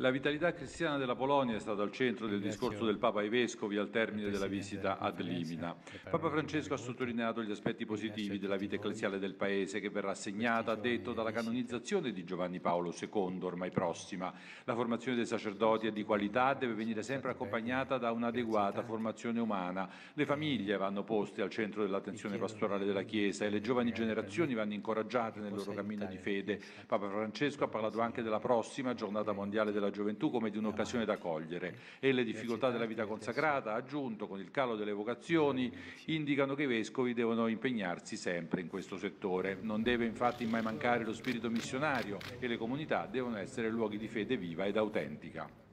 La vitalità cristiana della Polonia è stata al centro del discorso del Papa ai Vescovi al termine della visita ad Limina. Papa Francesco ha sottolineato gli aspetti positivi della vita ecclesiale del Paese che verrà segnata, ha detto, dalla canonizzazione di Giovanni Paolo II, ormai prossima. La formazione dei sacerdoti è di qualità, deve venire sempre accompagnata da un'adeguata formazione umana. Le famiglie vanno poste al centro dell'attenzione pastorale della Chiesa e le giovani generazioni vanno incoraggiate nel loro cammino di fede. Papa Francesco ha parlato anche della prossima giornata mondiale della della gioventù come di un'occasione da cogliere e le difficoltà della vita consacrata, aggiunto con il calo delle vocazioni, eh, indicano che i vescovi devono impegnarsi sempre in questo settore. Non deve infatti mai mancare lo spirito missionario e le comunità devono essere luoghi di fede viva ed autentica.